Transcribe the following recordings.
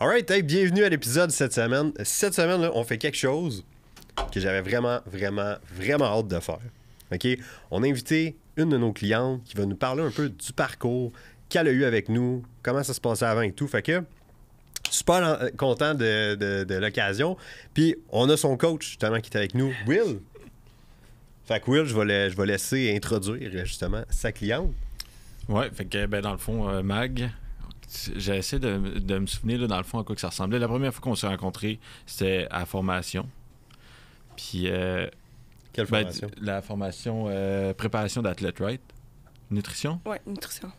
Alright, hey, bienvenue à l'épisode cette semaine. Cette semaine, là, on fait quelque chose que j'avais vraiment, vraiment, vraiment hâte de faire. OK? On a invité une de nos clientes qui va nous parler un peu du parcours qu'elle a eu avec nous, comment ça se passait avant et tout. Fait que, super euh, content de, de l'occasion. Puis, on a son coach, justement, qui est avec nous, Will. Fait que Will, je vais, laisser introduire, justement, sa cliente. Ouais, fait que, ben, dans le fond, euh, Mag, j'essaie de, de, me souvenir, dans le fond, à quoi que ça ressemblait. La première fois qu'on s'est rencontrés, c'était à formation. Puis. Euh, Quelle ben, formation La formation euh, préparation d'athlète, right Nutrition Ouais, nutrition.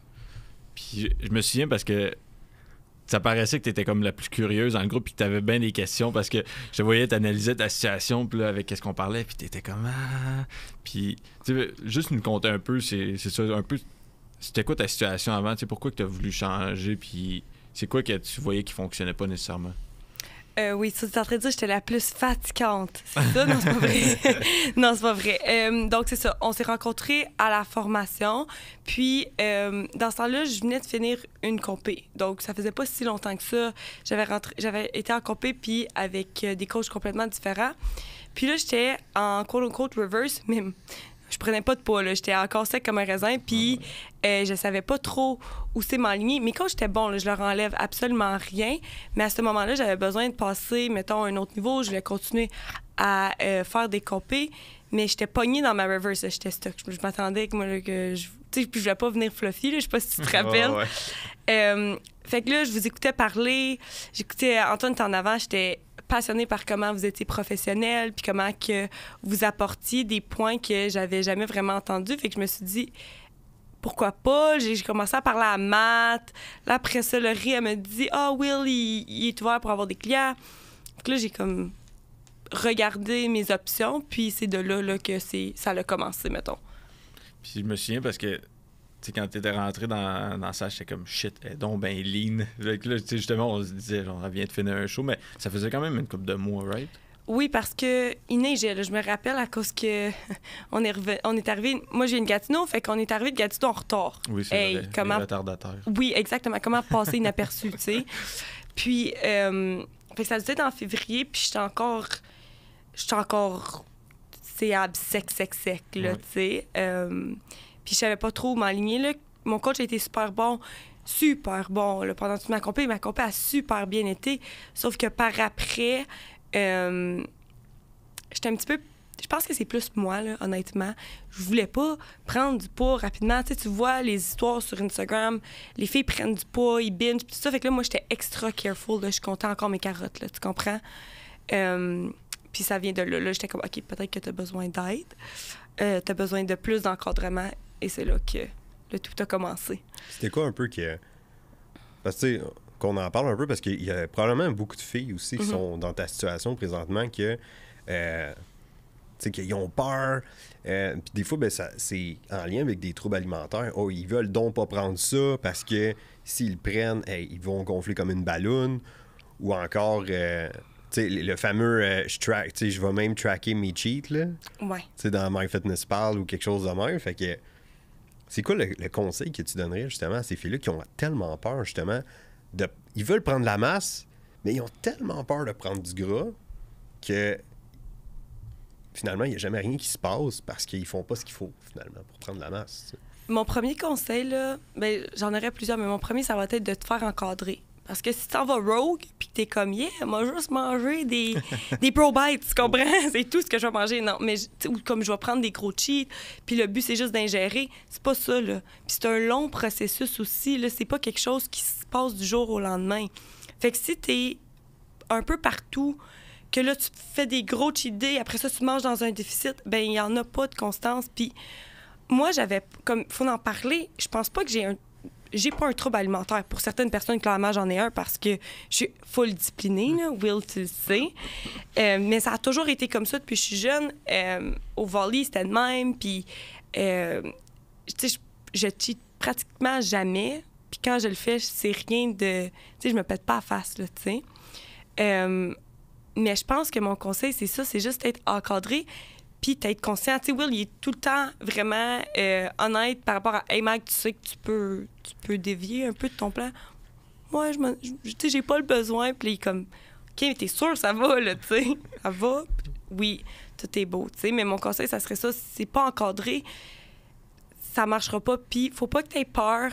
Puis je, me souviens parce que ça paraissait que tu étais comme la plus curieuse dans le groupe, puis que tu avais bien des questions parce que je voyais, tu analysais ta situation, puis avec qu'est-ce qu'on parlait, puis tu étais comme. Ah. Puis, tu sais, juste nous compter un peu, c'est ça, un peu c'était quoi ta situation avant? T'sais, pourquoi tu as voulu changer? Puis c'est quoi que tu voyais qui fonctionnait pas nécessairement? Euh, oui, tu es en train de dire que j'étais la plus fatigante. C'est ça? Non, c'est pas vrai. non, c'est pas vrai. Euh, donc, c'est ça. On s'est rencontrés à la formation. Puis, euh, dans ce temps-là, je venais de finir une compé. Donc, ça faisait pas si longtemps que ça. J'avais, rentré... J'avais été en compé, puis avec des coachs complètement différents. Puis là, j'étais en quote-unquote reverse, même je prenais pas de poids. J'étais encore sec comme un raisin, puis je ah euh, je savais pas trop où c'est m'enligner. Mais quand j'étais bon, là, je leur enlève absolument rien. Mais à ce moment-là, j'avais besoin de passer, mettons, à un autre niveau. Je voulais continuer à euh, faire des copées. mais j'étais pognée dans ma reverse. J'étais stuck. Je, m'attendais que moi, je. Tu je voulais pas venir fluffy, je sais pas si tu te rappelles. Euh, fait que là, je vous écoutais parler, j'écoutais Antoine en avant, j'étais passionnée par comment vous étiez professionnel, puis comment que vous apportiez des points que j'avais jamais vraiment entendus. Fait que je me suis dit, pourquoi pas? J'ai commencé à parler à Matt. Là, après ça, le riz, elle me dit, ah, oh, Will, il, est ouvert pour avoir des clients. que là, j'ai comme regardé mes options, puis c'est de là, là que ça a commencé, mettons. Puis je me souviens parce que sais, quand t'étais rentré dans, dans ça, j'étais comme shit, elle donc ben lean. justement, on se disait, on vient de finir un show, mais ça faisait quand même une coupe de mois, right? Oui, parce que il neigeait. je me rappelle à cause que on est, on est arrivé. Moi, j'ai une Gatineau, fait qu'on est arrivé de Gatineau en retard. Oui, c'est hey, oui, exactement. Comment passer inaperçu, tu sais. Puis, euh, ça se disait en février, puis j'étais encore. J'étais encore. C'est sec, sec, sec, là, tu sais. Euh, puis je savais pas trop m'aligner. mon coach a été super bon, super bon pendant toute ma compé. Ma compé a super bien été. Sauf que par après, euh, j'étais un petit peu. Je pense que c'est plus moi, là, honnêtement. Je voulais pas prendre du poids rapidement. Tu, tu vois les histoires sur Instagram, les filles prennent du poids, ils binge, tout ça. Fait que là, moi, j'étais extra careful. Je comptais encore mes carottes, là, tu comprends? Euh, puis ça vient de là. là j'étais comme, OK, peut-être que tu as besoin d'aide. Euh, tu as besoin de plus d'encadrement et c'est là que le tout a commencé. C'était quoi un peu que... Parce que, qu'on en parle un peu, parce qu'il y a probablement beaucoup de filles aussi qui mhm. sont dans ta situation présentement que... Euh, qu'ils ont peur. Euh, puis des fois, ben, ça, c'est en lien avec des troubles alimentaires. Oh, ils veulent donc pas prendre ça parce que s'ils prennent, ils vont gonfler comme une ballonne Ou encore, euh, sais, le fameux euh, je track, je vais même tracker mes cheats. Là, ouais. sais, dans MyFitnessPal ou quelque chose de même. Fait que c'est quoi le, conseil que tu donnerais justement à ces filles-là qui ont tellement peur justement de. Ils veulent prendre la masse, mais ils ont tellement peur de prendre du gras que finalement, il n'y a jamais rien qui se passe parce qu'ils font pas ce qu'il faut finalement pour prendre la masse. Mon premier conseil, là, ben, j'en aurais plusieurs, mais mon premier, ça va être de te faire encadrer. Parce que si t'en vas rogue, puis que t'es comme, yeah, moi, juste manger des, des pro-bites, tu comprends? c'est tout ce que je vais manger. Non, mais comme je vais prendre des gros cheats, puis le but, c'est juste d'ingérer. C'est pas ça, là. Puis c'est un long processus aussi, là. C'est pas quelque chose qui se passe du jour au lendemain. Fait que si t'es un peu partout, que là, tu fais des gros cheat après ça, tu manges dans un déficit, ben il y en a pas de constance. Puis moi, j'avais, comme, faut en parler, je pense pas que j'ai un j'ai pas un trouble alimentaire. Pour certaines personnes, clairement, j'en ai un parce que je suis full disciplinée, Will, to say. Euh, mais ça a toujours été comme ça depuis que je suis jeune. Euh, au volley, c'était le même. Puis, euh, tu sais, je, je cheat pratiquement jamais. Puis quand je le fais, c'est rien de. Tu sais, je me pète pas à face, là, tu sais. mais je pense que mon conseil, c'est ça, c'est juste être encadré puis être conscient. Tu sais, Will, il est tout le temps vraiment euh, honnête par rapport à Hey, Mike, tu sais que tu peux, tu peux dévier un peu de ton plan. Moi, je, sais, j'ai pas le besoin. Puis il est comme OK, mais t'es sûr, ça va, là, tu sais. Ça va. Oui, tout est beau, tu sais. Mais mon conseil, ça serait ça. Si c'est pas encadré, ça marchera pas. Puis faut pas que t'aies peur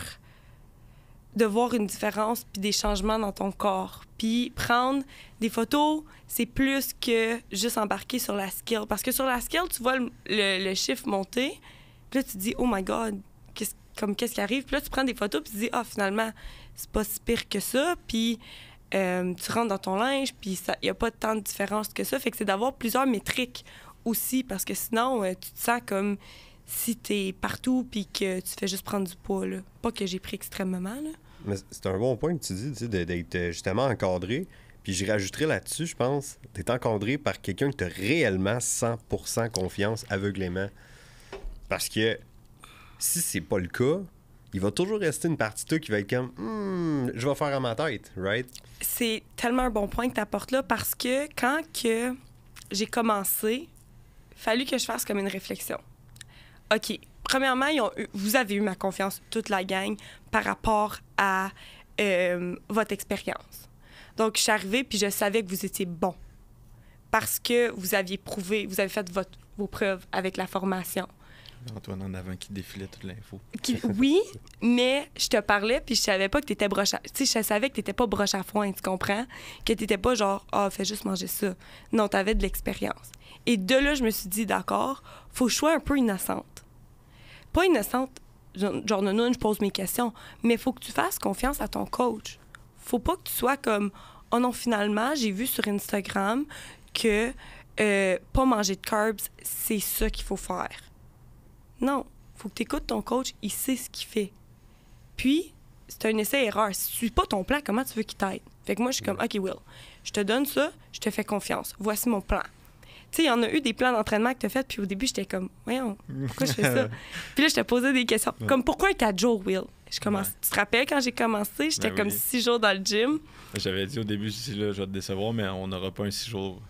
de voir une différence puis des changements dans ton corps. Puis prendre des photos, c'est plus que juste embarquer sur la scale. Parce que sur la scale, tu vois le, chiffre monter, puis là, tu te dis, oh my God, qu'est-ce, comme qu'est-ce qui arrive? Puis là, tu prends des photos, puis tu te dis, ah, finalement, c'est pas si pire que ça. Puis euh, tu rentres dans ton linge, puis il n'y a pas tant de différence que ça. Fait que c'est d'avoir plusieurs métriques aussi, parce que sinon, euh, tu te sens comme si t'es partout puis que tu fais juste prendre du poids. Pas que j'ai pris extrêmement. mal Mais c'est un bon point que tu dis, d'être euh, justement encadré. Puis je rajouterais là-dessus, je pense, d'être encadré par quelqu'un qui t'a réellement 100% confiance aveuglément. Parce que si c'est pas le cas, il va toujours rester une partie de toi qui va être comme hmm, je vais faire à ma tête, right? C'est tellement un bon point que tu apportes là parce que quand que j'ai commencé, fallu que je fasse comme une réflexion. OK, premièrement, vous avez eu ma confiance, toute la gang, par rapport à euh, votre expérience. Donc, je suis arrivée, puis je savais que vous étiez bon parce que vous aviez prouvé, vous avez fait vos preuves avec la formation. Antoine en avant qui défilait toute l'info. oui, mais je te parlais puis je savais pas que tu étais broche à... Tu sais, je savais que t'étais pas broche à foin, tu comprends? Que t'étais pas genre, ah, fais juste manger ça. Non, tu avais de l'expérience. Et de là, je me suis dit, d'accord, faut que je sois un peu innocente pas innocente, genre non, je pose mes questions, mais il faut que tu fasses confiance à ton coach. Faut pas que tu sois comme oh non finalement j'ai vu sur Instagram que euh, pas manger de carbs c'est ça qu'il faut faire. Non, faut que tu écoutes ton coach, il sait ce qu'il fait. Puis c'est un essai-erreur. Si tu suis pas ton plan, comment tu veux qu'il t'aide? Fait que moi, je suis comme, OK, Will, je te donne ça, je te fais confiance. Voici mon plan. Tu sais, il y en a eu des plans d'entraînement que tu as fait, puis au début, j'étais comme, voyons, pourquoi je fais ça? puis là, je t'ai posé des questions. Comme, pourquoi un 4 jours, Will? Je commence... Tu te rappelles quand j'ai commencé? J'étais ben comme six jours dans le gym. J'avais dit au début, je là, je vais te décevoir, mais on n'aura pas un six jours.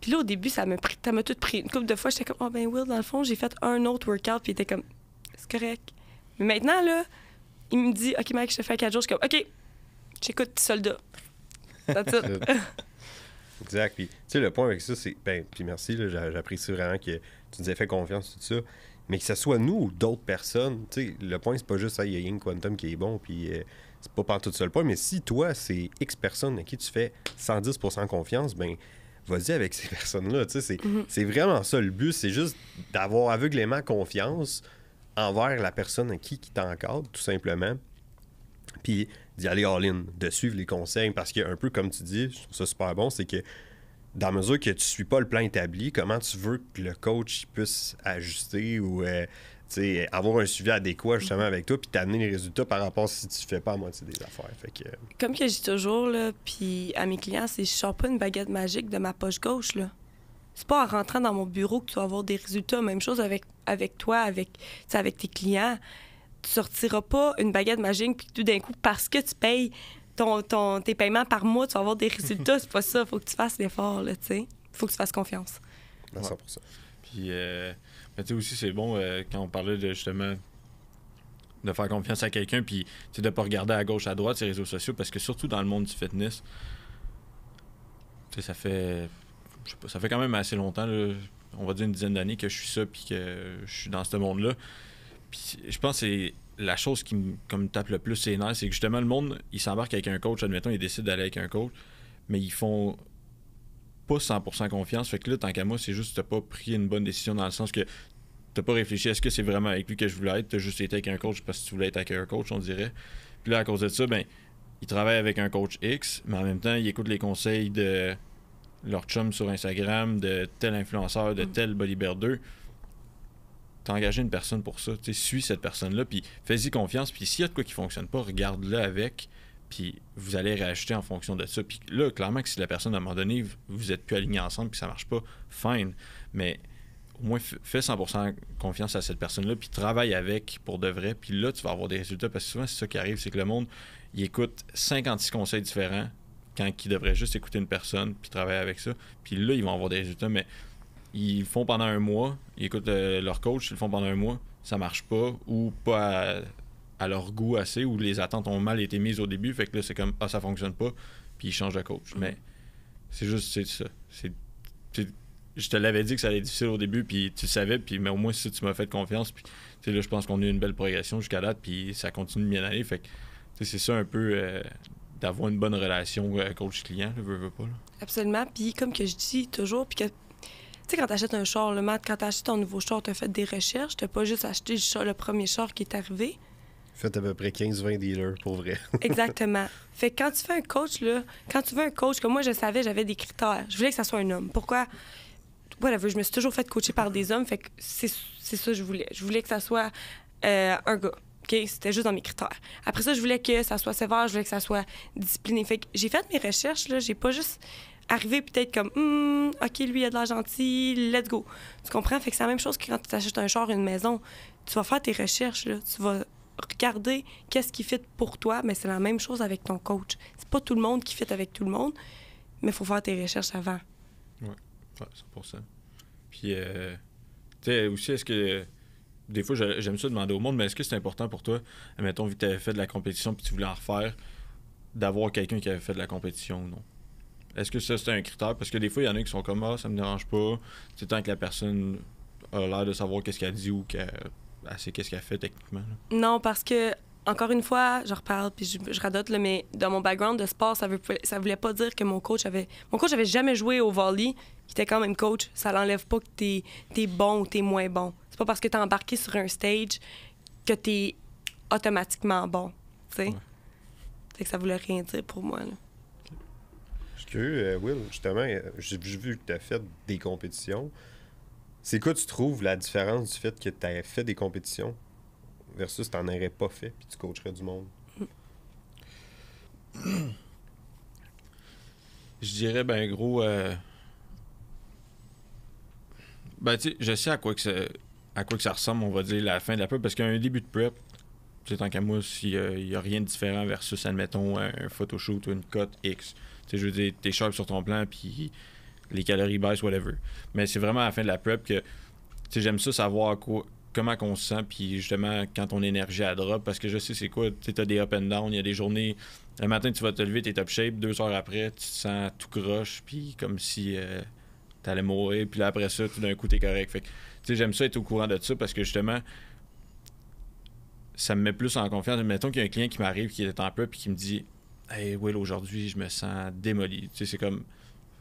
Puis là, au début, ça m'a pris, m'a tout pris. Une couple de fois, j'étais comme, oh ben Will, dans le fond, j'ai fait un autre workout, puis il était comme, c'est correct. Mais maintenant, là, il me dit, OK, Mike, je te fais 4 jours. Je suis comme, OK, j'écoute, soldat. Exact. Puis, tu sais, le point avec ça, c'est. Ben, puis merci, j'apprécie vraiment que tu nous aies fait confiance, tout ça. Mais que ce soit nous ou d'autres personnes, tu sais, le point, c'est pas juste, il y a Ying Quantum qui est bon, puis euh, c'est pas par tout seul point. Mais si toi, c'est X personnes à qui tu fais 110 confiance, ben, vas-y avec ces personnes-là. Tu sais, mm-hmm. c'est vraiment ça le but. C'est juste d'avoir aveuglément confiance envers la personne à qui, qui t'encadre, tout simplement. Puis d'y aller all-in, de suivre les conseils. Parce que, un peu comme tu dis, je trouve ça super bon, c'est que dans mesure que tu suis pas le plan établi, comment tu veux que le coach puisse ajuster ou euh, avoir un suivi adéquat justement avec toi, puis t'amener les résultats par rapport à si tu fais pas à moitié des affaires. Fait euh, Comme je dis toujours, puis à mes clients, c'est je sors pas une baguette magique de ma poche gauche. Là. C'est pas en rentrant dans mon bureau que tu vas avoir des résultats. Même chose avec, avec toi, avec, avec tes clients tu sortiras pas une baguette magique, puis tout d'un coup, parce que tu payes ton, ton, tes paiements par mois, tu vas avoir des résultats. c'est pas ça. Faut que tu fasses l'effort, là, tu sais. Faut que tu fasses confiance. C'est pour ça Puis, euh, mais tu sais aussi, c'est bon euh, quand on parlait de justement de faire confiance à quelqu'un, puis de ne pas regarder à gauche, à droite ses réseaux sociaux, parce que surtout dans le monde du fitness, ça fait, sais ça fait quand même assez longtemps, on va dire une dizaine d'années que je suis ça, puis que je suis dans ce monde-là je pense que c'est la chose qui me, tape le plus ses nerfs, c'est que justement, le monde, il s'embarque avec un coach, admettons, il décide d'aller avec un coach, mais ils font pas 100% confiance. Fait que là, tant qu'à moi, c'est juste que t'as pas pris une bonne décision dans le sens que t'as pas réfléchi à ce que c'est vraiment avec lui que je voulais être, t'as juste été avec un coach parce que tu voulais être avec un coach, on dirait. Puis là, à cause de ça, ben, il travaille avec un coach X, mais en même temps, il écoute les conseils de leur chum sur Instagram, de tel influenceur, de mm. tel bodybuilder t'engager engagé une personne pour ça. Tu suis cette personne-là, puis fais-y confiance. Puis s'il y a de quoi qui fonctionne pas, regarde-le avec, puis vous allez réajuster en fonction de ça. Puis là, clairement que si la personne, à un moment donné, vous êtes plus aligné ensemble, puis ça marche pas, fine. Mais au moins, fais 100% confiance à cette personne-là, puis travaille avec pour de vrai. Puis là, tu vas avoir des résultats. Parce que souvent, c'est ça qui arrive, c'est que le monde, il écoute 56 conseils différents quand il devrait juste écouter une personne, puis travailler avec ça. Puis là, ils vont avoir des résultats. Mais ils le font pendant un mois, ils écoutent euh, leur coach, ils le font pendant un mois, ça marche pas, ou pas à, leur goût assez, ou les attentes ont mal été mises au début, fait que là, c'est comme, ah, ça fonctionne pas, puis ils changent de coach. Mm-hmm. Mais c'est juste, c'est ça. je te l'avais dit que ça allait être difficile au début, puis tu le savais, puis, mais au moins, si tu m'as fait confiance, puis là, je pense qu'on a eu une belle progression jusqu'à date, puis ça continue de bien aller, fait que c'est ça un peu euh, d'avoir une bonne relation euh, coach-client, le veux, pas. Absolument. Puis comme que je dis toujours, puis que tu sais, quand t'achètes un char, le mat, quand t'achètes ton nouveau char, t'as fait des recherches, t'as pas juste acheté le, premier char qui est arrivé. Faites à peu près 15-20 dealers, pour vrai. Exactement. Fait que quand tu fais un coach, là, quand tu veux un coach, comme moi, je savais, j'avais des critères. Je voulais que ça soit un homme. Pourquoi? voilà je me suis toujours fait coacher par des hommes, fait que c'est ça que je voulais. Je voulais que ça soit euh, un gars. OK? C'était juste dans mes critères. Après ça, je voulais que ça soit sévère, je voulais que ça soit discipliné. Fait que j'ai fait mes recherches, là. J'ai pas juste arriver peut-être comme hmm, OK, lui, il a de la gentille, let's go. Tu comprends? Fait que c'est la même chose que quand tu t'achètes un char, une maison. Tu vas faire tes recherches, tu vas regarder qu'est-ce qui fit pour toi, mais c'est la même chose avec ton coach. C'est pas tout le monde qui fit avec tout le monde, mais il faut faire tes recherches avant. Oui, ouais, ça Puis, euh, tu sais, aussi, est-ce que des fois, j'aime ça demander au monde, mais est-ce que c'est important pour toi, mettons, vu que tu avais fait de la compétition puis tu voulais en refaire, d'avoir quelqu'un qui avait fait de la compétition ou non? Est-ce que ça, c'est un critère? Parce que des fois, il y en a qui sont comme, ah, ça me dérange pas. C'est tant que la personne a l'air de savoir qu'est-ce qu'elle dit ou qu'elle sait qu'est-ce qu'elle fait techniquement. Non, parce que, encore une fois, je reparle puis je, je radote, mais dans mon background de sport, ça, veut, ça voulait pas dire que mon coach avait. Mon coach avait jamais joué au volley, qui était quand même coach. Ça l'enlève pas que t'es es bon ou t'es moins bon. C'est pas parce que t'es embarqué sur un stage que t'es automatiquement bon. Tu sais? Ouais. Ça voulait rien dire pour moi. Là oui euh, Will, justement, euh, j'ai vu que tu as fait des compétitions. C'est quoi tu trouves la différence du fait que tu as fait des compétitions versus tu n'en aurais pas fait puis tu coacherais du monde? Je dirais, ben gros, euh, ben tu sais, je sais à quoi que ça, à quoi que ça ressemble, on va dire, la fin de la prep. parce qu'un début de prep, tu sais, tant qu'à moi, si n'y a rien de différent versus, admettons, un photoshoot ou une cote X. Tu je veux dire, t'es sharp sur ton plan, puis les calories baissent, whatever. Mais c'est vraiment à la fin de la prep que, j'aime ça savoir comment on se sent, puis justement, quand ton énergie a drop, parce que je sais c'est quoi, tu as des up and down, il y a des journées, le matin, tu vas te lever, t'es top shape, deux heures après, tu te sens tout croche, puis comme si tu euh, t'allais mourir, puis là, après ça, tout d'un coup, t'es correct. Fait tu sais, j'aime ça être au courant de ça, parce que justement, ça me met plus en confiance. Mettons qu'il y a un client qui m'arrive, qui est en prep, puis qui me dit Hey Will, aujourd'hui, je me sens démoli. Tu sais, c'est comme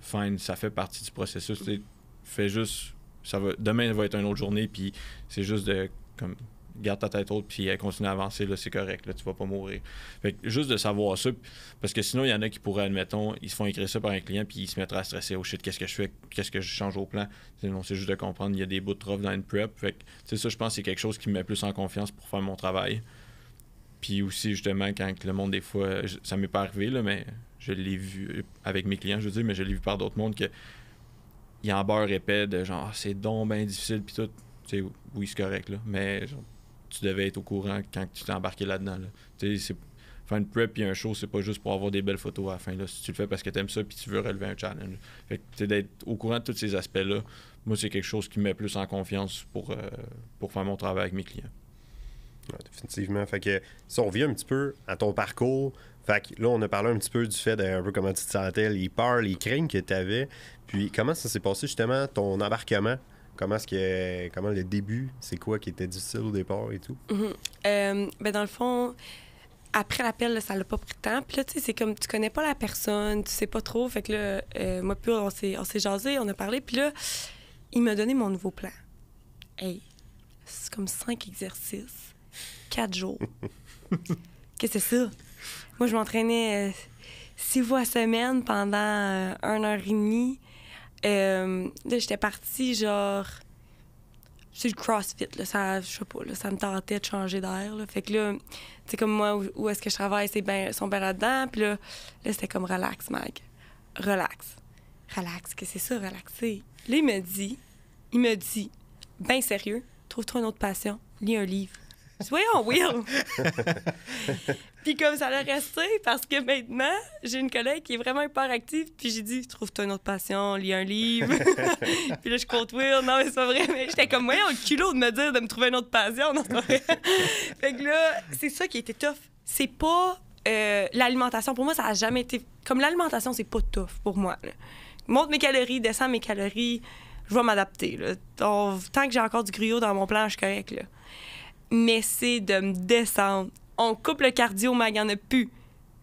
fine, ça fait partie du processus. Tu sais, fais juste. Ça va, demain va être une autre journée, puis c'est juste de comme garde ta tête haute puis euh, continue à avancer, là, c'est correct, là, tu vas pas mourir. Fait juste de savoir ça, parce que sinon, il y en a qui pourraient, admettons, ils se font écrire ça par un client puis ils se mettraient à stresser, au oh shit, qu'est-ce que je fais, qu'est-ce que je change au plan. Non, c'est juste de comprendre, il y a des bouts de rough dans une prep. Fait que, ça, je pense c'est quelque chose qui me met plus en confiance pour faire mon travail. Puis aussi, justement, quand le monde, des fois, ça m'est pas arrivé, là, mais je l'ai vu euh, avec mes clients, je veux dire, mais je l'ai vu par d'autres mondes que il en beurre épais de genre, c'est donc bien difficile, puis tout. Tu oui, c'est correct, là, mais tu devais être au courant quand tu t'es embarqué là-dedans. Tu sais, faire une prep et un show, c'est pas juste pour avoir des belles photos à la fin. Si tu le fais parce que t'aimes ça puis tu veux relever un challenge. Fait que tu d'être au courant de tous ces aspects-là, moi, c'est quelque chose qui me met plus en confiance pour, euh, pour faire mon travail avec mes clients définitivement. Fait que si on revient un petit peu à ton parcours, fait que là, on a parlé un petit peu du fait d'un peu comment tu te sentais, les peurs, les craintes que tu avais. Puis comment ça s'est passé justement ton embarquement? Comment est-ce que comment le début, c'est quoi qui était difficile au départ et tout? Mm-hmm. Euh, ben, dans le fond, après l'appel, ça l'a pas pris de temps. Puis là, tu sais, c'est comme tu connais pas la personne, tu sais pas trop. Fait que euh, moi, on s'est, on s'est jasé, on a parlé. Puis là, il m'a donné mon nouveau plan. Hey, c'est comme cinq exercices quatre jours. Qu'est-ce que c'est ça? Moi, je m'entraînais euh, six fois semaine pendant euh, un heure et demie. Euh, là, j'étais partie, genre, C'est le CrossFit, là, ça, je sais pas, ça me tentait de changer d'air, Fait que là, c'est comme moi, où, est-ce que je travaille, c'est ben, sont bien là-dedans. Puis là, c'était comme relax, Mag. Relax. Relax, que c'est ça, relaxer. Là, il me dit, il me dit, ben sérieux, trouve-toi une autre passion, lis un livre voyons, Will! puis comme ça l'a resté, parce que maintenant, j'ai une collègue qui est vraiment hyper active, puis j'ai dit, trouve-toi une autre passion, lis un livre. puis là, je compte Will, non, mais c'est pas vrai, mais j'étais comme, voyons, un culot de me dire de me trouver une autre passion, fait que là, c'est ça qui était tough. C'est pas euh, l'alimentation. Pour moi, ça a jamais été. Comme l'alimentation, c'est pas tough pour moi. Monte mes calories, descends mes calories, je vais m'adapter. Tant que j'ai encore du griot dans mon plan, je suis correct. Là mais c'est de me descendre. On coupe le cardio, mais il n'y en a plus.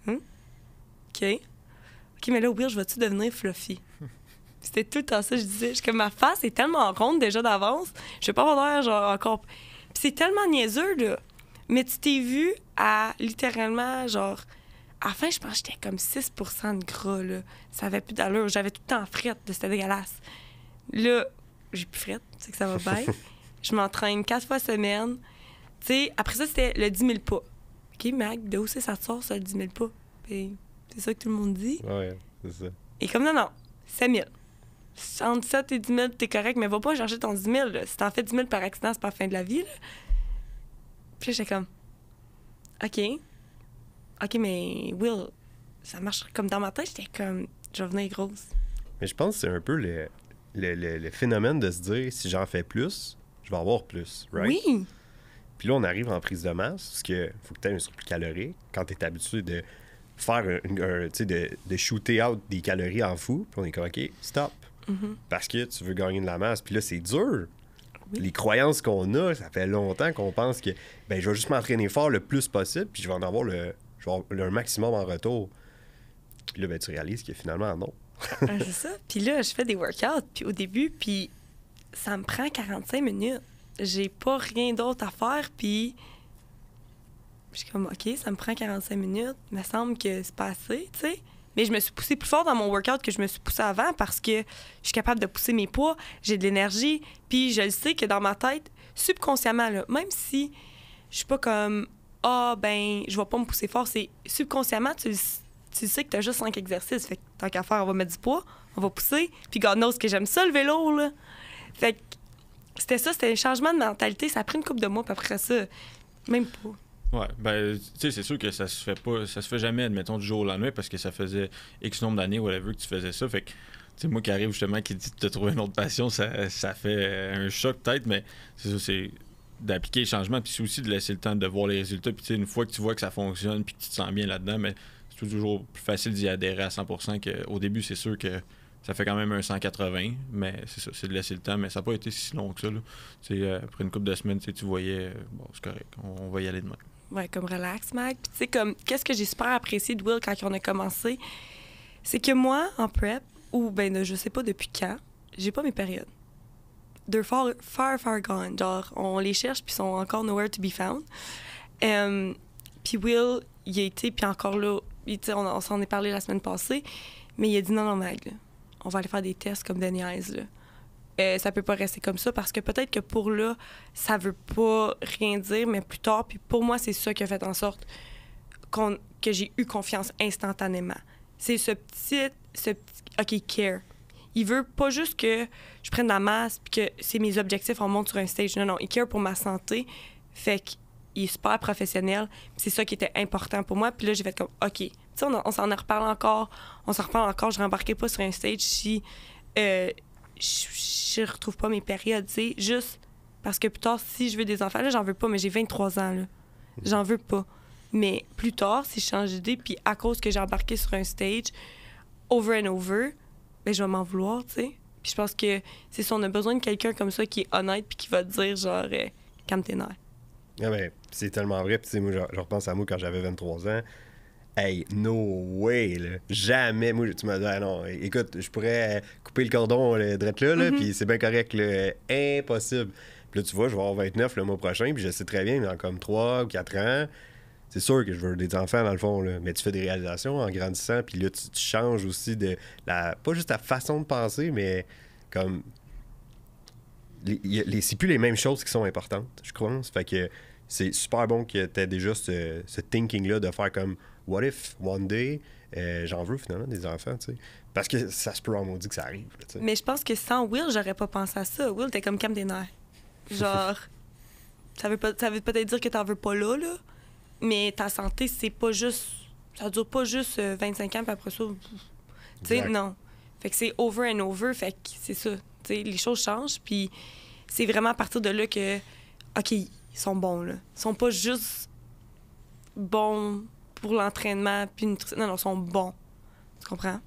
Hein? OK. OK, mais là, au je vais-tu devenir fluffy? C'était tout le temps ça, je disais. que ma face est tellement ronde déjà d'avance, je vais pas avoir genre encore. Puis c'est tellement niaiseux, là. Mais tu t'es vu à littéralement, genre, à la fin, je pense que j'étais comme 6 de gras, là. Ça avait plus d'allure. J'avais tout le temps frette, c'était dégueulasse. Là, j'ai plus frette, c'est que ça va bien. je m'entraîne quatre fois semaine. Tu sais, après ça, c'était le 10 000 pas. OK, Mac, de où c'est ça sort, ça, le 10 000 pas? Ben, c'est ça que tout le monde dit. Ouais, c'est ça. Et comme non, non, 5 000. Entre 7 et 10 000, t'es correct, mais va pas chercher ton 10 000. Là. Si t'en fais 10 000 par accident, c'est pas la fin de la vie. Là. Puis j'étais comme, OK. OK, mais Will, ça marche comme dans ma tête, j'étais comme, je venais grosse. Mais je pense que c'est un peu le, le, le, le phénomène de se dire, si j'en fais plus, je vais avoir plus, right? Oui! Puis là, on arrive en prise de masse, parce qu'il faut que tu aies un surplus calorique. Quand tu es habitué de faire un, de, shooter out des calories en fou, puis on est comme, OK, stop. Mhm. Parce que tu veux gagner de la masse. Puis là, c'est dur. Les croyances qu'on a, ça fait longtemps qu'on pense que ben, je vais juste m'entraîner fort le plus possible, puis je vais en avoir le, le maximum en retour. Puis là, ben, tu réalises que finalement, non. Ah, c'est ça. Puis là, je fais des workouts puis au début, puis ça me prend 45 minutes j'ai pas rien d'autre à faire, puis je suis comme, OK, ça me prend 45 minutes, il me semble que c'est pas assez, tu sais. Mais je me suis poussée plus fort dans mon workout que je me suis poussée avant parce que je suis capable de pousser mes poids, j'ai de l'énergie, puis je le sais que dans ma tête, subconsciemment, même si je suis pas comme, ah, ben, je vais pas me pousser fort, c'est subconsciemment, tu sais que t'as juste cinq exercices. Fait que tant qu'à faire, on va mettre du poids, on va pousser. Puis God knows que j'aime ça, le vélo, là. Fait que c'était ça, c'était un changement de mentalité. Ça a pris une couple de mois, puis après ça, même pas. Ouais, ben, tu sais, c'est sûr que ça se fait pas, ça se fait jamais, admettons, du jour au lendemain, parce que ça faisait X nombre d'années, whatever, que tu faisais ça. Fait que, tu sais, moi qui arrive justement, qui dit de te trouver une autre passion, ça, ça fait euh, un choc peut-être, mais c'est ça, c'est d'appliquer le changement puis c'est aussi de laisser le temps de voir les résultats. Puis, tu sais, une fois que tu vois que ça fonctionne, puis que tu te sens bien là-dedans, mais c'est toujours plus facile d'y adhérer à 100% qu'au début, c'est sûr que ça fait quand même un 180, mais c'est ça, c'est de laisser le temps, mais ça n'a pas été si long que ça. Là. Euh, après une couple de semaines, tu voyais, euh, bon, c'est correct, on, va y aller demain. Ouais, comme relax, Mag. Puis tu sais, comme, qu'est-ce que j'ai super apprécié de Will quand on a commencé, c'est que moi, en prep, ou ben je sais pas depuis quand, j'ai pas mes périodes. de far, far, far gone. Genre, on les cherche, puis ils sont encore nowhere to be found. puis Will, il a été, puis encore là, on, on s'en est parlé la semaine passée, mais il a dit non, non, Mag, on va aller faire des tests comme Daniel Ça là. Euh, ça peut pas rester comme ça parce que peut-être que pour là, ça veut pas rien dire, mais plus tard, puis pour moi, c'est ça qui a fait en sorte que j'ai eu confiance instantanément. C'est ce petit, ce petit, OK, care. Il veut pas juste que je prenne la masse puis que c'est mes objectifs, on monte sur un stage. Non, non, il care pour ma santé. Fait qu'il est super professionnel. C'est ça qui était important pour moi. Puis là, j'ai fait comme, OK, on, s'en reparle encore. On s'en reparle encore. Je rembarquais pas sur un stage si euh, je, ne retrouve pas mes périodes, Juste parce que plus tard, si je veux des enfants, là, j'en veux pas, mais j'ai 23 ans, là. J'en veux pas. Mais plus tard, si je change d'idée, puis à cause que j'ai embarqué sur un stage, over and over, ben, je vais m'en vouloir, tu sais. Puis je pense que c'est ça, on a besoin de quelqu'un comme ça qui est honnête, puis qui va te dire, genre, euh, calme tes nerfs. Ah ben, c'est tellement vrai. Puis, moi, je, repense à moi quand j'avais 23 ans. Hey, no way, Jamais. Moi, tu m'as dit, ah non, écoute, je pourrais couper le cordon, le là, mhm. puis c'est bien correct, Impossible. Puis là, tu vois, je vais avoir 29 le mois prochain, puis je sais très bien, dans comme 3 ou 4 ans, c'est sûr que je veux des enfants, dans le fond, là. Mais tu fais des réalisations en grandissant, puis là, tu, changes aussi de la. Pas juste ta façon de penser, mais comme. Les, c'est plus les mêmes choses qui sont importantes, je crois. Fait que c'est super bon que tu aies déjà ce thinking-là de faire comme what if one day, euh, j'en veux finalement des enfants, tu sais. Parce que ça se peut en maudit que ça arrive. mais je pense que sans Will, j'aurais pas pensé à ça. Will, t'es comme Cam Genre, ça veut, ça veut peut-être dire que t'en veux pas là, là. Mais ta santé, c'est pas juste. Ça dure pas juste 25 euh, ans, puis après ça. Tu sais, non. Fait que c'est over and over. Fait que c'est ça. Tu sais, les choses changent, puis c'est vraiment à partir de là que, OK, ils sont bons, là. Ils sont pas juste bons pour l'entraînement, puis Non, ils sont bons. Tu comprends?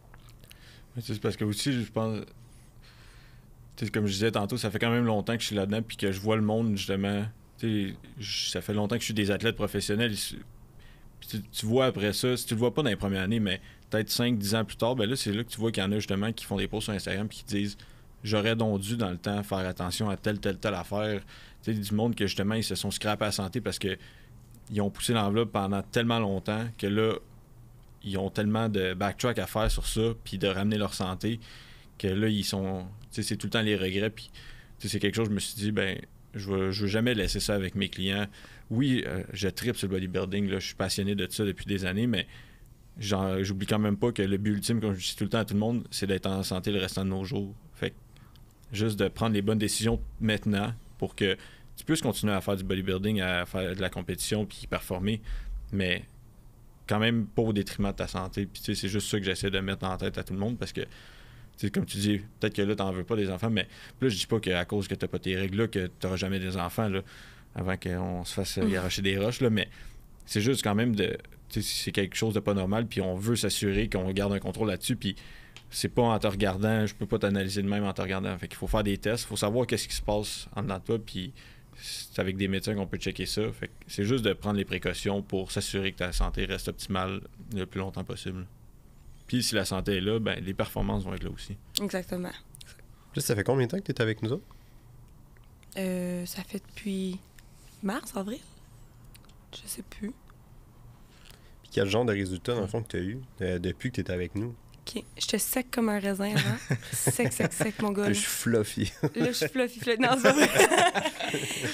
C'est parce que aussi, je pense. sais comme je disais tantôt, ça fait quand même longtemps que je suis là-dedans, puis que je vois le monde, justement. ça fait longtemps que je suis des athlètes professionnels. Tu, vois après ça, si tu le vois pas dans les premières années, mais peut-être 5-10 ans plus tard, ben là, c'est là que tu vois qu'il y en a justement qui font des posts sur Instagram puis qui disent J'aurais donc dû dans le temps faire attention à telle, telle, telle affaire. Tu sais, du monde que justement, ils se sont scrapés à santé parce que ils ont poussé l'enveloppe pendant tellement longtemps que là, ils ont tellement de backtrack à faire sur ça, puis de ramener leur santé, que là, ils sont. Tu sais, c'est tout le temps les regrets, puis c'est quelque chose, je me suis dit, ben, je veux, veux jamais laisser ça avec mes clients. Oui, euh, je tripe sur le bodybuilding, je suis passionné de ça depuis des années, mais j'oublie quand même pas que le but ultime, comme je dis tout le temps à tout le monde, c'est d'être en santé le restant de nos jours. Fait juste de prendre les bonnes décisions maintenant pour que tu peux continuer à faire du bodybuilding, à faire de la compétition, puis performer, mais quand même pas au détriment de ta santé. Puis c'est juste ça que j'essaie de mettre en tête à tout le monde parce que, comme tu dis, peut-être que là, tu n'en veux pas des enfants, mais là, je dis pas qu'à cause que tu n'as pas tes règles là, que n'auras jamais des enfants, là, avant qu'on se fasse arracher des roches, là, mais c'est juste quand même de. C'est quelque chose de pas normal, puis on veut s'assurer qu'on garde un contrôle là-dessus, puis c'est pas en te regardant, je peux pas t'analyser de même en te regardant. Fait qu'il faut faire des tests, Il faut savoir qu'est-ce qui se passe en dedans de toi, puis c'est avec des médecins qu'on peut checker ça. c'est juste de prendre les précautions pour s'assurer que ta santé reste optimale le plus longtemps possible. Puis si la santé est là, ben, les performances vont être là aussi. Exactement. ça fait combien de temps que tu es avec nous autres? Euh, ça fait depuis mars, avril? Je sais plus. Puis quel genre de résultats, dans le fond, que tu as eu euh, depuis que tu es avec nous? Je te sec comme un raisin hein. avant. sec, sec, sec, mon gars. Là, je suis fluffy. là, je suis fluffy, fluffy.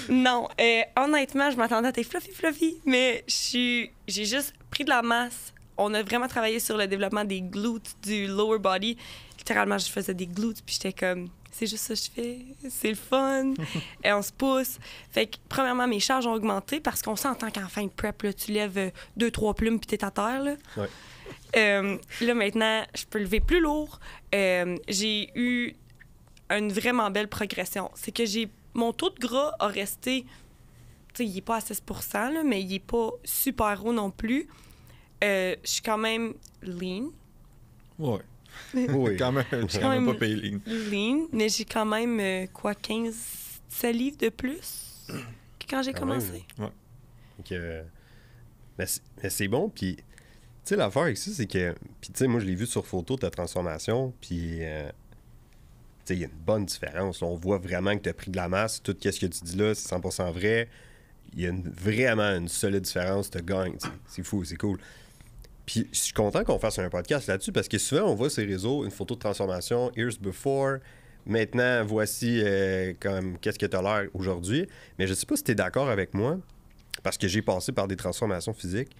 Non, c'est euh, honnêtement, je m'attendais à t'es fluffy, fluffy. Mais j'ai juste pris de la masse. On a vraiment travaillé sur le développement des glutes, du lower body. Littéralement, je faisais des glutes, puis j'étais comme, c'est juste ça que je fais, c'est le fun, et on se pousse. Fait que, premièrement, mes charges ont augmenté parce qu'on sent qu'en fin de prep, tu lèves euh, deux, trois plumes, puis t'es à terre. Là. Euh, là, maintenant, je peux lever plus lourd. Euh, j'ai eu une vraiment belle progression. C'est que j'ai mon taux de gras a resté, tu sais, il n'est pas à 16 là, mais il n'est pas super haut non plus. Euh, je suis quand même lean. Ouais. Oui, quand même, quand même pas payé lean. Lean, mais j'ai quand même, quoi, 15 salives de plus que quand j'ai commencé. Ouais. Donc, mais c'est bon, puis tu sais, l'affaire avec ça, c'est que. Puis, tu sais, moi, je l'ai vu sur photo, ta transformation. Puis, euh, tu sais, il y a une bonne différence. On voit vraiment que tu as pris de la masse. Tout ce que tu dis là, c'est 100% vrai. Il y a vraiment une solide différence. Tu gagnes. C'est fou, c'est cool. Puis, je suis content qu'on fasse un podcast là-dessus parce que souvent, on voit ces réseaux, une photo de transformation, here's before. Maintenant, voici euh, comme qu'est-ce que tu as l'air aujourd'hui. Mais je sais pas si tu es d'accord avec moi parce que j'ai passé par des transformations physiques.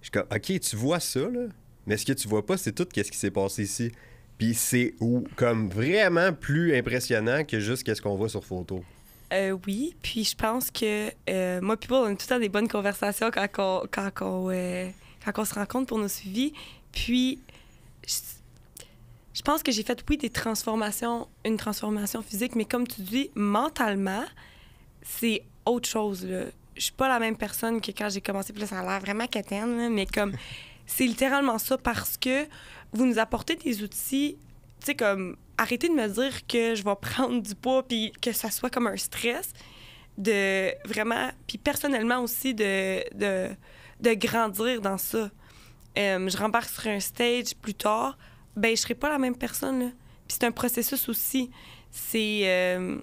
Je suis comme, OK, tu vois ça, là, mais ce que tu vois pas, c'est tout quest ce qui s'est passé ici. Puis c'est comme vraiment plus impressionnant que juste ce qu'on voit sur photo. Euh, oui, puis je pense que euh, moi puis on a tout le temps des bonnes conversations quand on, euh, se rencontre pour nos suivis. Puis je, je pense que j'ai fait, oui, des transformations, une transformation physique, mais comme tu dis, mentalement, c'est autre chose. Là je suis pas la même personne que quand j'ai commencé. Puis là, ça a l'air vraiment quétaine, mais comme, c'est littéralement ça parce que vous nous apportez des outils, tu sais, comme, arrêtez de me dire que je vais prendre du poids puis que ça soit comme un stress, de vraiment, puis personnellement aussi, de, de, de grandir dans ça. Euh, je rembarque sur un stage plus tard, ben je serai pas la même personne, Puis c'est un processus aussi. C'est. Euh,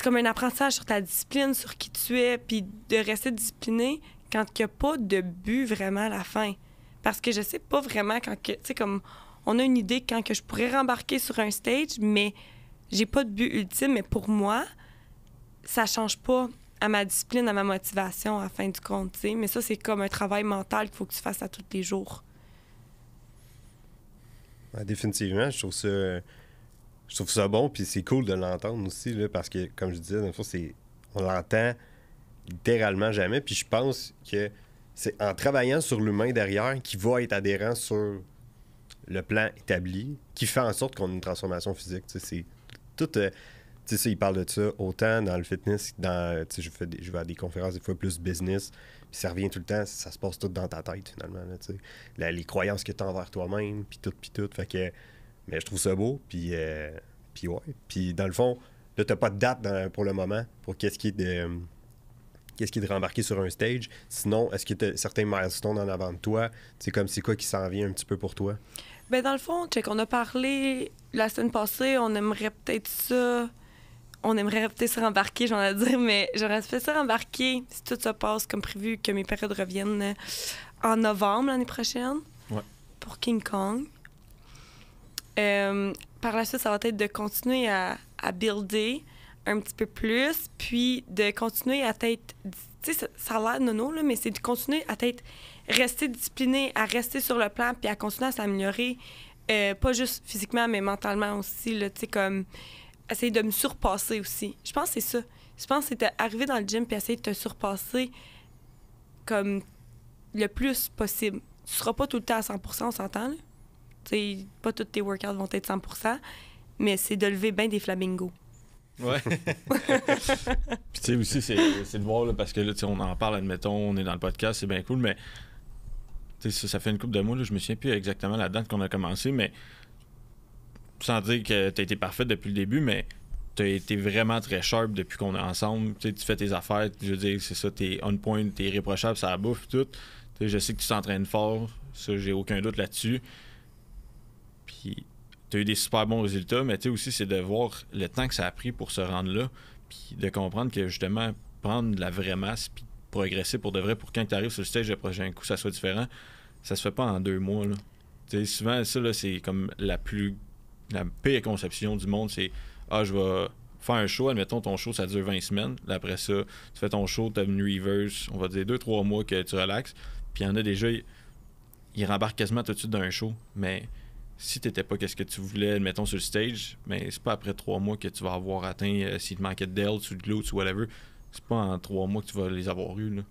c'est comme un apprentissage sur ta discipline, sur qui tu es, puis de rester discipliné quand il n'y a pas de but vraiment à la fin. Parce que je sais pas vraiment quand Tu sais, comme on a une idée quand que je pourrais rembarquer sur un stage, mais j'ai pas de but ultime. Mais pour moi, ça change pas à ma discipline, à ma motivation à la fin du compte. Mais ça, c'est comme un travail mental qu'il faut que tu fasses à tous les jours. Ben, définitivement, je trouve ça euh, je trouve ça bon, puis c'est cool de l'entendre aussi, là, parce que, comme je disais, dans on l'entend littéralement jamais. Puis je pense que c'est en travaillant sur l'humain derrière qui va être adhérent sur le plan établi, qui fait en sorte qu'on ait une transformation physique. C'est tout. Euh, tu sais, il parle de ça autant dans le fitness, dans, euh, je, fais je vais à des conférences des fois plus business, puis ça revient tout le temps, ça se passe tout dans ta tête finalement. les croyances que tu as envers toi-même, puis tout, puis tout. Fait que mais je trouve ça beau, puis, euh, puis ouais. Puis dans le fond, là, t'as pas de date pour le moment pour qu'est-ce qui est de. Qu'est-ce qui est de rembarquer sur un stage? Sinon, est-ce qu'il y a certains milestones en avant de toi? C'est comme c'est quoi qui s'en vient un petit peu pour toi? Ben dans le fond, check, on a parlé la semaine passée, on aimerait peut-être ça on aimerait peut-être se rembarquer, j'en ai dire, mais j'aurais fait ça rembarquer si tout se passe comme prévu, que mes périodes reviennent en novembre l'année prochaine pour King Kong. Euh, par la suite, ça va être de continuer à, builder un petit peu plus, puis de continuer à être. Tu sais, ça, a l'air nono, mais c'est de continuer à être. rester discipliné, à rester sur le plan, puis à continuer à s'améliorer, euh, pas juste physiquement, mais mentalement aussi, tu sais, comme. essayer de me surpasser aussi. Je pense que c'est ça. Je pense que c'est arriver dans le gym, puis essayer de te surpasser comme le plus possible. Tu seras pas tout le temps à 100 on s'entend, là sais, pas tous tes workouts vont être 100 mais c'est de lever bien des flamingos. Ouais. Puis tu sais aussi, c'est de voir, parce que là, on en parle, admettons, on est dans le podcast, c'est bien cool, mais ça, ça fait une coupe de mois, là, je me souviens plus exactement la date qu'on a commencé, mais sans dire que tu as été parfaite depuis le début, mais tu as été vraiment très sharp depuis qu'on est ensemble. tu fais tes affaires, je veux dire, c'est ça, t'es on point, es irréprochable, ça bouffe, tout. je sais que tu t'entraînes fort, ça, j'ai aucun doute là-dessus. Puis tu as eu des super bons résultats, mais tu sais aussi, c'est de voir le temps que ça a pris pour se rendre là, puis de comprendre que justement, prendre la vraie masse, puis progresser pour de vrai, pour quand tu arrives sur le stage le prochain coup, ça soit différent, ça se fait pas en deux mois. tu sais souvent, ça, là, c'est comme la plus. La pire conception du monde, c'est Ah, je vais faire un show, admettons ton show ça dure 20 semaines. après ça, tu fais ton show, tu as une reverse, on va dire deux, trois mois que tu relaxes. Puis il y en a déjà, ils rembarquent quasiment tout de suite d'un show. Mais si tu n'étais pas ce que tu voulais, mettons, sur le stage, mais c'est pas après trois mois que tu vas avoir atteint, si euh, s'il te manquait de delts ou de glutes ou whatever, c'est pas en trois mois que tu vas les avoir eus. Là.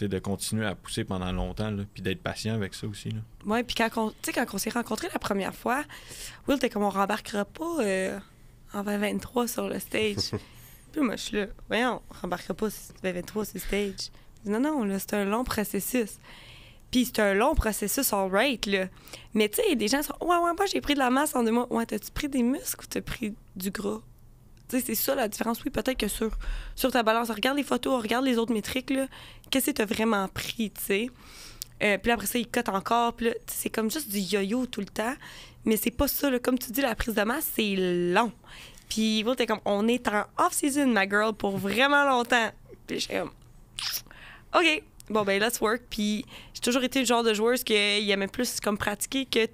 de continuer à pousser pendant longtemps, puis d'être patient avec ça aussi. Oui, puis quand on, quand s'est rencontrés la première fois, Will, était comme on rembarquera pas euh, en 2023 sur le stage. puis moi, je suis là, voyons, on rembarquera pas en 2023 sur le stage. Non, non, c'est un long processus. Puis c'est un long processus, all right, là. Mais tu sais, des gens sont Ouais, ouais, moi j'ai pris de la masse en deux mois. Ouais, t'as-tu pris des muscles ou t'as pris du gras? Tu sais, c'est ça la différence. Oui, peut-être que sur, sur ta balance, regarde les photos, regarde les autres métriques, là. Qu'est-ce que t'as vraiment pris, tu sais? Euh, puis après ça, il cotent encore. Puis c'est comme juste du yo-yo tout le temps. Mais c'est pas ça. Comme tu dis, la prise de masse, c'est long. Puis voilà, t'es comme, on est en off-season, ma girl, pour vraiment longtemps. Puis je suis OK, bon, ben let's work. Puis j'ai toujours été le genre de joueur joueuse qui aimait plus comme pratiquer que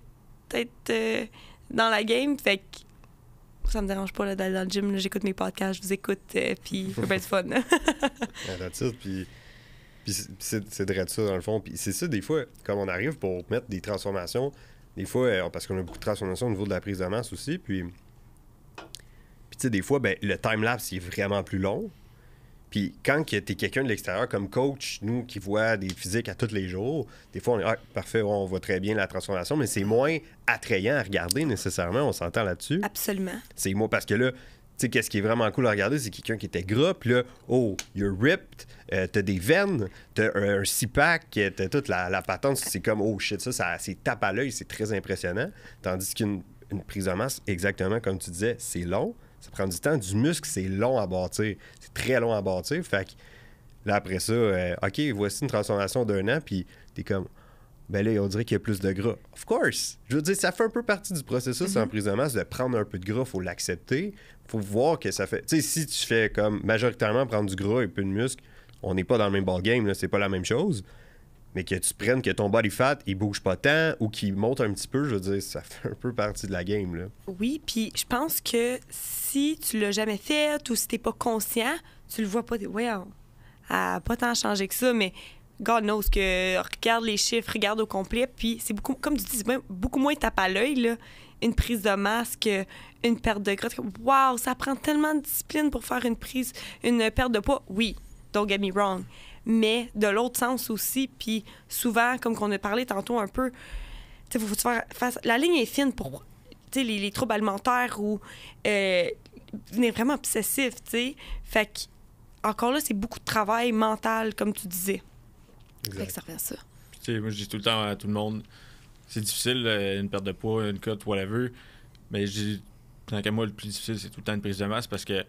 peut-être euh, dans la game. Fait que ça me dérange pas d'aller dans le gym. J'écoute mes podcasts, je vous écoute, euh, puis ça peut être fun. puis... Puis c'est de ça, dans le fond. Puis c'est ça, des fois, comme on arrive pour mettre des transformations, des fois, euh, parce qu'on a beaucoup de transformations au niveau de la prise de masse aussi, puis... Puis tu sais, des fois, ben, le time-lapse, est vraiment plus long. Puis quand tu es quelqu'un de l'extérieur comme coach, nous qui voit des physiques à tous les jours, des fois on est ah, parfait, on voit très bien la transformation, mais c'est moins attrayant à regarder nécessairement, on s'entend là-dessus. Absolument. C'est moi parce que là, tu sais, qu'est-ce qui est vraiment cool à regarder, c'est quelqu'un qui était gros, puis là, oh, you're ripped, euh, t'as des veines, t'as un, un six-pack, euh, t'as toute la, la patente, c'est comme, oh shit, ça, ça c'est tape à l'œil, c'est très impressionnant. Tandis qu'une prise de masse, exactement comme tu disais, c'est long, ça prend du temps. Du muscle, c'est long à bâtir. C'est très long à bâtir. Fait que là, après ça, euh, OK, voici une transformation d'un an, puis t'es comme, ben là, on dirait qu'il y a plus de gras. Of course! Je veux dire, ça fait un peu partie du processus mm-hmm. d'emprisonnement, C'est de prendre un peu de gras, faut l'accepter. faut voir que ça fait. Tu sais, si tu fais comme majoritairement prendre du gras et peu de muscle, on n'est pas dans le même ballgame, c'est pas la même chose mais que tu prennes que ton body fat, il bouge pas tant ou qu'il monte un petit peu, je veux dire, ça fait un peu partie de la game. Là. Oui, puis je pense que si tu l'as jamais fait ou si t'es pas conscient, tu le vois pas. de well, pas tant changer que ça, mais God knows que regarde les chiffres, regarde au complet, puis c'est beaucoup, comme tu dis, beaucoup moins tape à l'œil, Une prise de masque, une perte de grotte. Waouh, ça prend tellement de discipline pour faire une prise, une perte de poids. Oui, don't get me wrong mais de l'autre sens aussi. Puis souvent, comme qu'on a parlé tantôt un peu, La ligne est fine pour les, troubles alimentaires ou euh, venir vraiment obsessif, Fait que, encore là, c'est beaucoup de travail mental, comme tu disais. Fait ça revient à moi, je dis tout le temps à tout le monde, c'est difficile, euh, une perte de poids, une cote, whatever. Mais je dis, tant qu'à moi, le plus difficile, c'est tout le temps une prise de masse parce que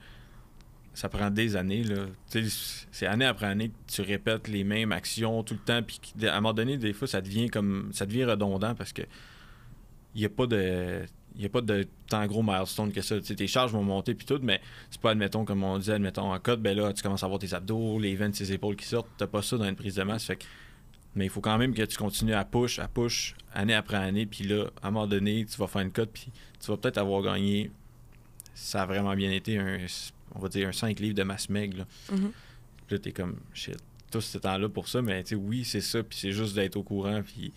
ça prend des années. Là. C'est année après année que tu répètes les mêmes actions tout le temps. Puis à un moment donné, des fois, ça devient comme ça devient redondant parce que il n'y a pas de. Il a pas de tant gros milestone que ça. tes charges vont monter puis tout, mais c'est pas, admettons, comme on disait, admettons, en code, ben là, tu commences à avoir tes abdos, les veines de tes épaules qui sortent, t'as pas ça dans une prise de masse. Fait mais il faut quand même que tu continues à push, à push, année après année, puis là, à un moment donné, tu vas faire une cote, puis tu vas peut-être avoir gagné. Ça a vraiment bien été un on va dire, un 5 livres de masse maigre. Mhm. Là, t'es comme, shit, tout ce temps-là pour ça, mais tu oui, c'est ça, puis c'est juste d'être au courant, puis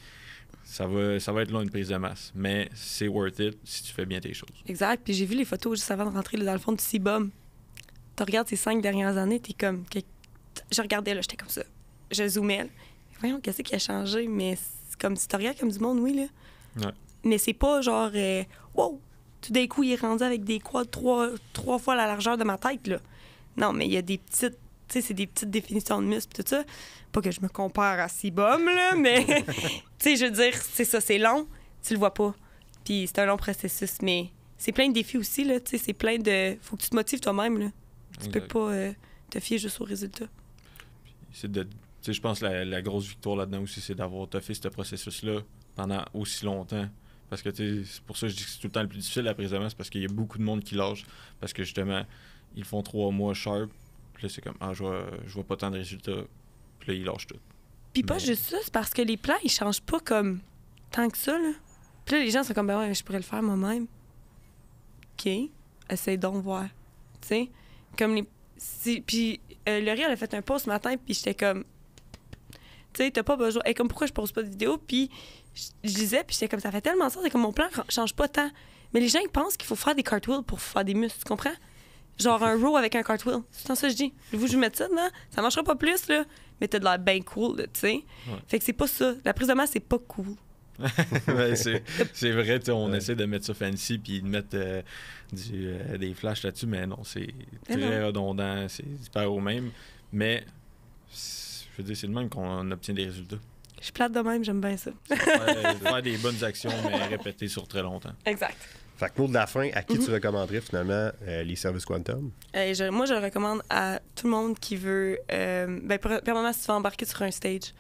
ça va, ça va être long une prise de masse, mais c'est worth it si tu fais bien tes choses. Exact, puis j'ai vu les photos juste avant de rentrer dans le fond du sibum. Tu regardes ces cinq dernières années, tu es comme, je regardais là, j'étais comme ça, je zoomais. Voyons, qu'est-ce qui a changé, mais comme tu te regardes comme du monde, oui, là. Mais c'est pas genre, euh, wow, tout d'un coup, il est rendu avec des croix trois, trois fois la largeur de ma tête, là. Non, mais il y a des petites tu sais, c'est des petites définitions de muscles, tout ça. Pas que je me compare à Sibom là, mais, tu je veux dire, c'est ça, c'est long, tu le vois pas. Puis c'est un long processus, mais c'est plein de défis aussi, là, c'est plein de... Faut que tu te motives toi-même, là. Tu peux pas euh, te fier juste aux résultats. je pense la, la grosse victoire là-dedans aussi, c'est d'avoir fait ce processus-là pendant aussi longtemps parce que c'est pour ça que je dis que c'est tout le temps le plus difficile après présent, c'est parce qu'il y a beaucoup de monde qui lâche. Parce que justement, ils font trois mois sharp. Puis là, c'est comme, ah, je vois, pas tant de résultats. Puis là, ils lâchent tout. Puis pas juste ça, c'est parce que les plans, ils changent pas comme tant que ça, là. Puis là, les gens sont comme, ben ouais, je pourrais le faire moi-même. OK, essaye donc voir. Tu sais, comme les. Puis euh, elle a fait un post ce matin, puis j'étais comme, tu t'as pas besoin. Et comme pourquoi je pose pas de vidéo? Puis je, disais, puis j'étais comme ça fait tellement sens. C'est comme mon plan change pas tant. Mais les gens, ils pensent qu'il faut faire des cartwheels pour faire des muscles. Tu comprends? Genre un row avec un cartwheel. C'est ça que je dis. Je vous, je ça dedans. Ça marchera pas plus, là. Mais t'as de l'air bien cool, tu sais. Fait que c'est pas ça. La prise de masse, c'est pas cool. c'est vrai, on essaie de mettre ça fancy puis de mettre euh, euh, des flashs là-dessus, mais non, c'est très redondant, c'est pas au même. Mais je veux dire, c'est le même qu'on obtient des résultats. Je suis plate de même, j'aime bien ça. faire, des bonnes actions, mais répétées sur très longtemps. Exact. Fait que de la fin, à qui tu mhm. recommanderais finalement euh, les services Quantum? Euh, moi, je recommande à tout le monde qui veut. Euh, ben, premièrement, si tu veux embarquer sur un stage,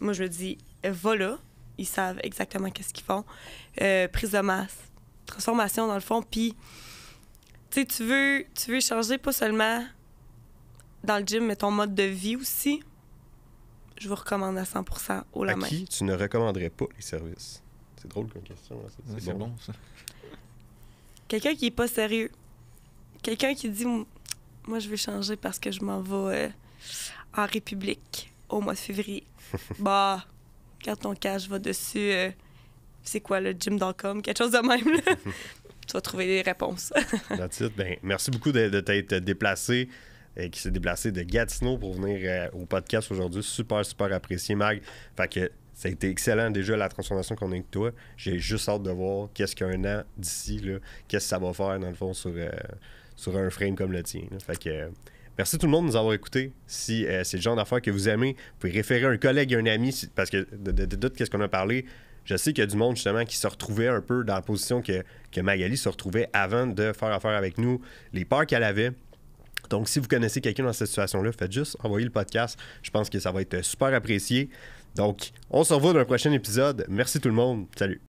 moi, je me dis, va là. Ils savent exactement qu'est-ce qu'ils font. prise de masse, transformation dans le fond. Puis, tu sais, tu veux, tu veux changer pas seulement dans le gym, mais ton mode de vie aussi, je vous recommande à 100 au la main. À qui tu ne recommanderais pas les services? C'est drôle comme question. Hein, c'est bon. ça. Quelqu'un qui est pas sérieux. Quelqu'un qui dit Moi, je vais changer parce que je m'en vais euh, en République au mois de février. bah, quand ton cash, va dessus. Euh, c'est quoi le gym.com? Quelque chose de même. tu vas trouver des réponses. Ben, merci beaucoup de, de t'être déplacé. Et euh, qui s'est déplacé de Gatineau pour venir euh, au podcast aujourd'hui. Super, super apprécié, Mag. Fait que ça a été excellent déjà la transformation qu'on a avec toi. J'ai juste hâte de voir qu'est-ce qu'un an d'ici, qu'est-ce que ça va faire dans le fond sur, euh, sur un frame comme le tien. que. Merci tout le monde de nous avoir écoutés. Si c'est le genre d'affaires que vous aimez, vous pouvez référer un collègue, un ami, parce que de, de, qu'est-ce qu'on a parlé, je sais qu'il y a du monde justement qui se retrouvait un peu dans la position que, que Magali se retrouvait avant de faire affaire avec nous, les peurs qu'elle avait, donc, si vous connaissez quelqu'un dans cette situation-là, faites juste envoyer le podcast. Je pense que ça va être super apprécié. Donc, on se revoit dans un prochain épisode. Merci tout le monde. Salut.